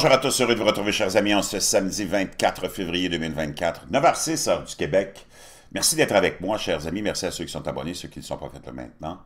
Bonjour à tous, heureux de vous retrouver, chers amis, en ce samedi 24 février 2024, 9 h 6 heure du Québec. Merci d'être avec moi, chers amis. Merci à ceux qui sont abonnés, ceux qui ne sont pas maintenant.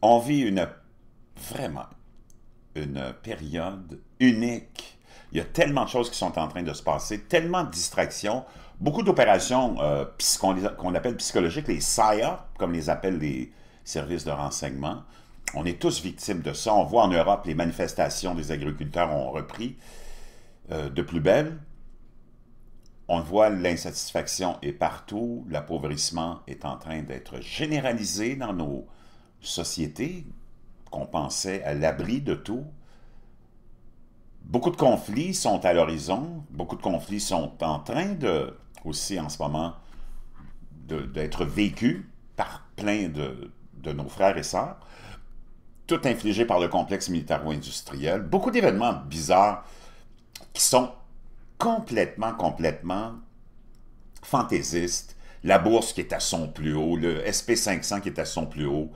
On vit une, vraiment, une période unique. Il y a tellement de choses qui sont en train de se passer, tellement de distractions, beaucoup d'opérations euh, qu'on appelle psychologiques, les SIA, comme les appellent les services de renseignement. On est tous victimes de ça. On voit en Europe, les manifestations des agriculteurs ont repris euh, de plus belle. On voit l'insatisfaction est partout. L'appauvrissement est en train d'être généralisé dans nos sociétés qu'on pensait à l'abri de tout. Beaucoup de conflits sont à l'horizon. Beaucoup de conflits sont en train de, aussi en ce moment, d'être vécus par plein de, de nos frères et sœurs tout infligé par le complexe militaro-industriel, beaucoup d'événements bizarres qui sont complètement, complètement fantaisistes. La bourse qui est à son plus haut, le SP500 qui est à son plus haut.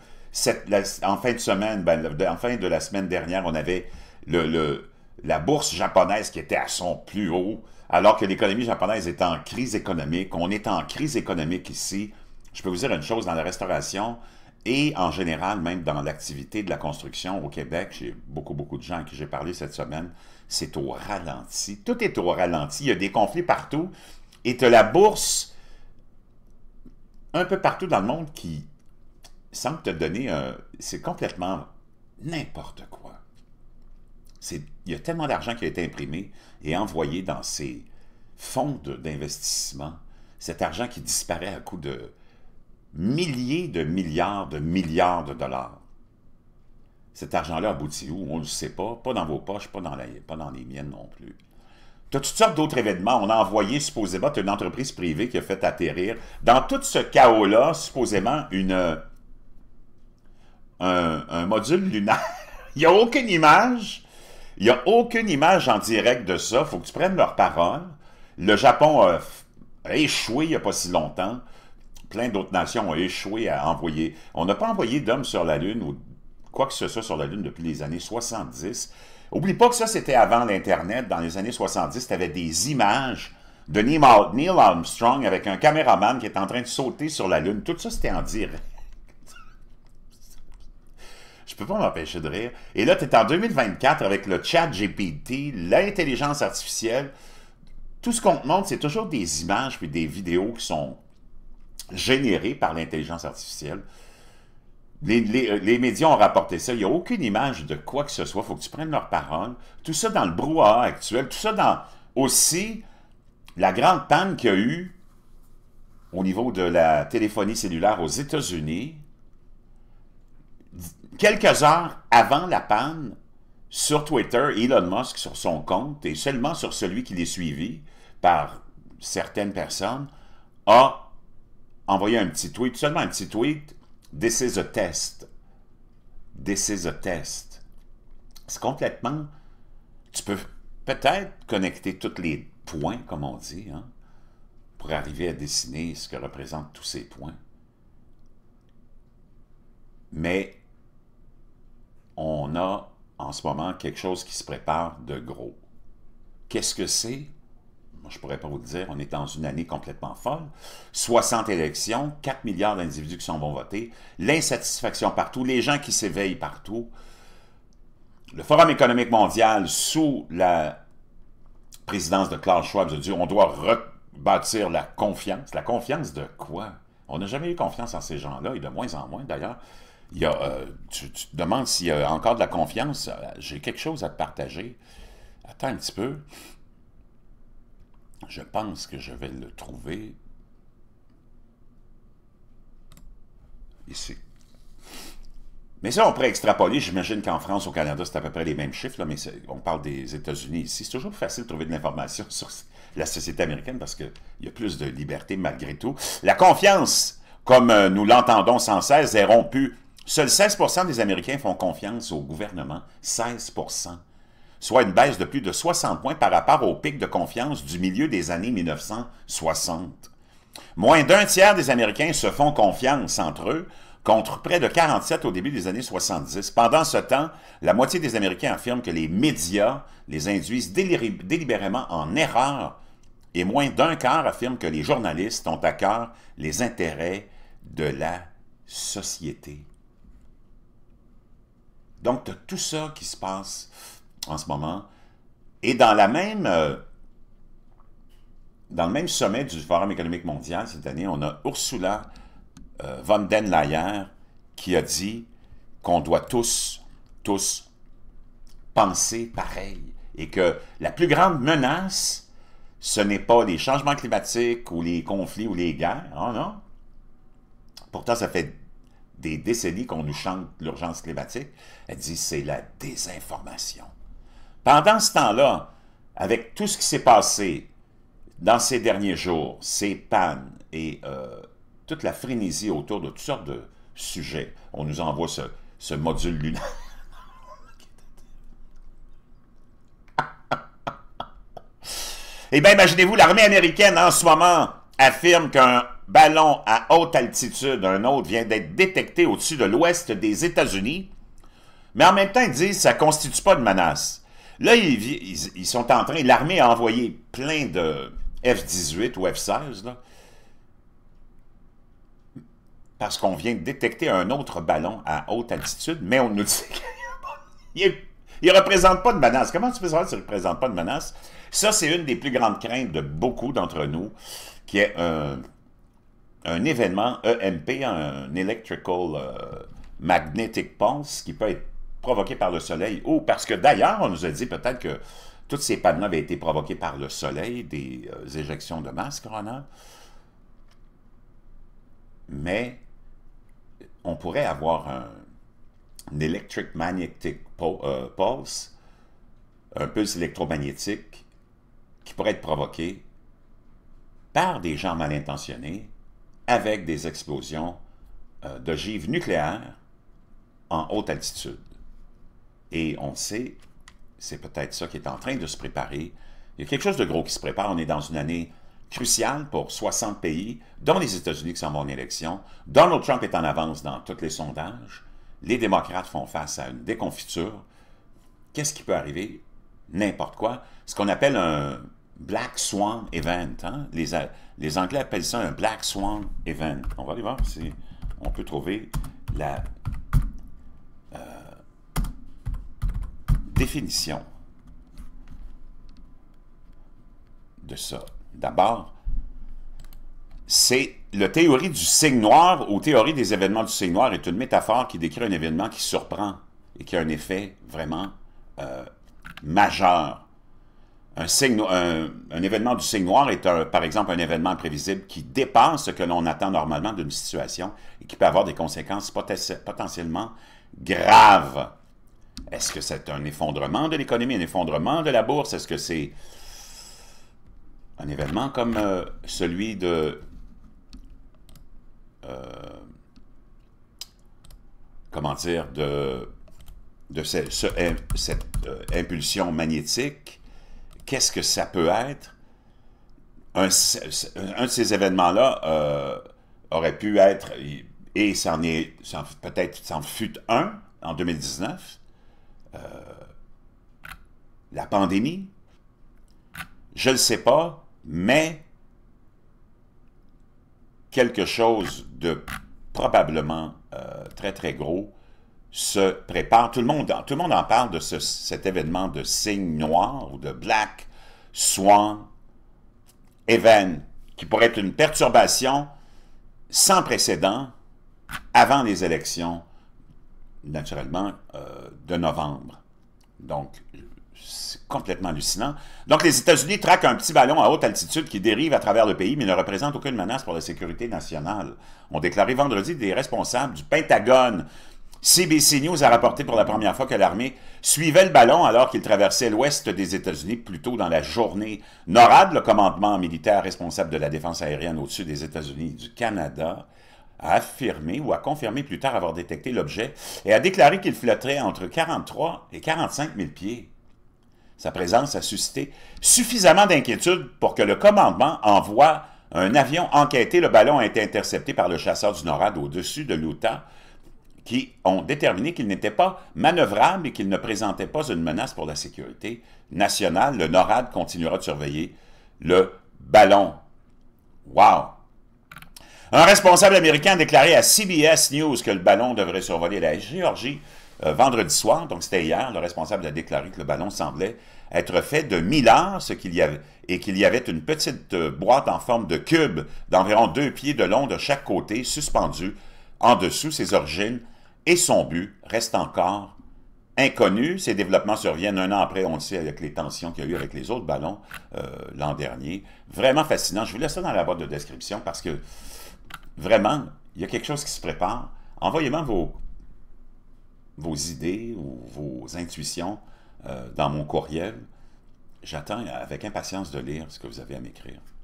en fin de semaine, ben, en fin de la semaine dernière, on avait la bourse japonaise qui était à son plus haut, alors que l'économie japonaise est en crise économique. On est en crise économique ici. Je peux vous dire une chose, dans la restauration, et en général, même dans l'activité de la construction au Québec, j'ai beaucoup, beaucoup de gens à qui j'ai parlé cette semaine, c'est au ralenti. Tout est au ralenti. Il y a des conflits partout. Et tu as la bourse un peu partout dans le monde qui semble te donner un... C'est complètement n'importe quoi. Il y a tellement d'argent qui a été imprimé et envoyé dans ces fonds d'investissement. Cet argent qui disparaît à coup de milliers de milliards de milliards de dollars. Cet argent-là aboutit où? On ne le sait pas. Pas dans vos poches, pas dans, les miennes non plus. Tu toutes sortes d'autres événements. On a envoyé supposément une entreprise privée qui a fait atterrir. Dans tout ce chaos-là, supposément, une, un, module lunaire. Il n'y a aucune image. Il n'y a aucune image en direct de ça. faut que tu prennes leur parole. Le Japon a échoué il n'y a pas si longtemps plein d'autres nations ont échoué à envoyer. On n'a pas envoyé d'hommes sur la Lune ou quoi que ce soit sur la Lune depuis les années 70. Oublie pas que ça, c'était avant l'Internet. Dans les années 70, tu avais des images de Neil Armstrong avec un caméraman qui est en train de sauter sur la Lune. Tout ça, c'était en direct. Je peux pas m'empêcher de rire. Et là, tu es en 2024 avec le chat GPT, l'intelligence artificielle. Tout ce qu'on te montre, c'est toujours des images puis des vidéos qui sont Généré par l'intelligence artificielle. Euh, les, médias ont rapporté ça. Il n'y a aucune image de quoi que ce soit. Il faut que tu prennes leur parole. Tout ça dans le brouhaha actuel. Tout ça dans aussi la grande panne qu'il y a eu au niveau de la téléphonie cellulaire aux États-Unis. Quelques heures avant la panne, sur Twitter, Elon Musk, sur son compte, et seulement sur celui qui l'est suivi par certaines personnes, a envoyer un petit tweet, seulement un petit tweet, This is a test. This is a test. C'est complètement... Tu peux peut-être connecter tous les points, comme on dit, hein, pour arriver à dessiner ce que représentent tous ces points. Mais on a en ce moment quelque chose qui se prépare de gros. Qu'est-ce que c'est? je ne pourrais pas vous le dire, on est dans une année complètement folle. 60 élections, 4 milliards d'individus qui sont vont voter, l'insatisfaction partout, les gens qui s'éveillent partout. Le Forum économique mondial, sous la présidence de Klaus Schwab, a dit on doit rebâtir la confiance. La confiance de quoi? On n'a jamais eu confiance en ces gens-là, et de moins en moins d'ailleurs. Il y euh, tu, te demandes s'il y a encore de la confiance. Euh, j'ai quelque chose à te partager. Attends un petit peu. Je pense que je vais le trouver ici. Mais ça, on pourrait extrapoler. J'imagine qu'en France, au Canada, c'est à peu près les mêmes chiffres, mais on parle des États-Unis ici. C'est toujours facile de trouver de l'information sur la société américaine parce qu'il y a plus de liberté malgré tout. La confiance, comme euh, nous l'entendons sans cesse, est rompue. Seuls 16 des Américains font confiance au gouvernement. 16 soit une baisse de plus de 60 points par rapport au pic de confiance du milieu des années 1960. Moins d'un tiers des Américains se font confiance entre eux, contre près de 47 au début des années 70. Pendant ce temps, la moitié des Américains affirment que les médias les induisent délibérément en erreur et moins d'un quart affirme que les journalistes ont à cœur les intérêts de la société. Donc, tu as tout ça qui se passe en ce moment. Et dans même... Euh, dans le même sommet du Forum économique mondial cette année, on a Ursula euh, von den Leyen qui a dit qu'on doit tous, tous penser pareil et que la plus grande menace, ce n'est pas les changements climatiques ou les conflits ou les guerres, hein, non. Pourtant, ça fait des décennies qu'on nous chante l'urgence climatique. Elle dit c'est la désinformation. Pendant ce temps-là, avec tout ce qui s'est passé dans ces derniers jours, ces pannes et euh, toute la frénésie autour de toutes sortes de sujets, on nous envoie ce, ce module lunaire. Eh bien, imaginez-vous, l'armée américaine en ce moment affirme qu'un ballon à haute altitude, un autre, vient d'être détecté au-dessus de l'ouest des États-Unis. Mais en même temps, ils disent que ça ne constitue pas de menace. Là, ils, sont en train, l'armée a envoyé plein de F-18 ou F-16, là, parce qu'on vient de détecter un autre ballon à haute altitude, mais on nous dit qu'il ne représente pas de menace. Comment tu peux savoir qu'il ne représente pas de menace? Ça, c'est une des plus grandes craintes de beaucoup d'entre nous, qui est un, événement EMP, un Electrical euh, Magnetic Pulse, qui peut être provoqués par le soleil. ou parce que d'ailleurs, on nous a dit peut-être que toutes ces panneaux avaient été provoqués par le soleil, des euh, éjections de masse, Ronald. Mais on pourrait avoir un, electric magnetic euh, pulse, un pulse électromagnétique qui pourrait être provoqué par des gens mal intentionnés avec des explosions euh, d'ogives nucléaires en haute altitude. Et on sait, c'est peut-être ça qui est en train de se préparer. Il y a quelque chose de gros qui se prépare. On est dans une année cruciale pour 60 pays, dont les États-Unis qui sont en élection. Donald Trump est en avance dans tous les sondages. Les démocrates font face à une déconfiture. Qu'est-ce qui peut arriver? N'importe quoi. Ce qu'on appelle un Black Swan Event. Hein? Euh, les Anglais appellent ça un Black Swan Event. On va aller voir si on peut trouver la définition de ça. D'abord, c'est la théorie du signe noir ou théorie des événements du signe noir est une métaphore qui décrit un événement qui surprend et qui a un effet vraiment euh, majeur. Un, signe, un, événement du signe noir est, par exemple, un événement imprévisible qui dépasse ce que l'on attend normalement d'une situation et qui peut avoir des conséquences potentiellement graves est-ce que c'est un effondrement de l'économie, un effondrement de la bourse? Est-ce que c'est un événement comme euh, celui de... Euh, comment dire, de, de euh, cette impulsion magnétique, qu'est-ce que ça peut être? Un, de ces événements-là aurait pu être, et peut-être s'en fut un en 2019, euh, la pandémie? Je ne sais pas, mais quelque chose de probablement euh, très, très gros se prépare. Tout le monde, tout le monde en parle de cet événement de signe noir ou de black swan event qui pourrait être une perturbation sans précédent avant les élections naturellement, euh, de novembre. Donc, c'est complètement hallucinant. Donc, les États-Unis traquent un petit ballon à haute altitude qui dérive à travers le pays, mais ne représente aucune menace pour la sécurité nationale. Ont déclaré vendredi des responsables du Pentagone. CBC News a rapporté pour la première fois que l'armée suivait le ballon alors qu'il traversait l'ouest des États-Unis plutôt dans la journée. NORAD, le commandement militaire responsable de la défense aérienne au-dessus des États-Unis du Canada, a affirmé ou a confirmé plus tard avoir détecté l'objet et a déclaré qu'il flotterait entre 43 et 45 000 pieds. Sa présence a suscité suffisamment d'inquiétude pour que le commandement envoie un avion enquêter. Le ballon a été intercepté par le chasseur du NORAD au-dessus de l'Utah, qui ont déterminé qu'il n'était pas manœuvrable et qu'il ne présentait pas une menace pour la sécurité nationale. Le NORAD continuera de surveiller le ballon. Wow! Un responsable américain a déclaré à CBS News que le ballon devrait survoler la Géorgie euh, vendredi soir, donc c'était hier, le responsable a déclaré que le ballon semblait être fait de millards ce qu'il y avait, et qu'il y avait une petite euh, boîte en forme de cube d'environ deux pieds de long de chaque côté, suspendue en dessous. Ses origines et son but restent encore inconnus. Ces développements surviennent un an après, on le sait, avec les tensions qu'il y a eu avec les autres ballons euh, l'an dernier. Vraiment fascinant. Je vous laisse ça dans la boîte de description parce que vraiment, il y a quelque chose qui se prépare. Envoyez-moi vos, vos idées ou vos intuitions euh, dans mon courriel. J'attends avec impatience de lire ce que vous avez à m'écrire.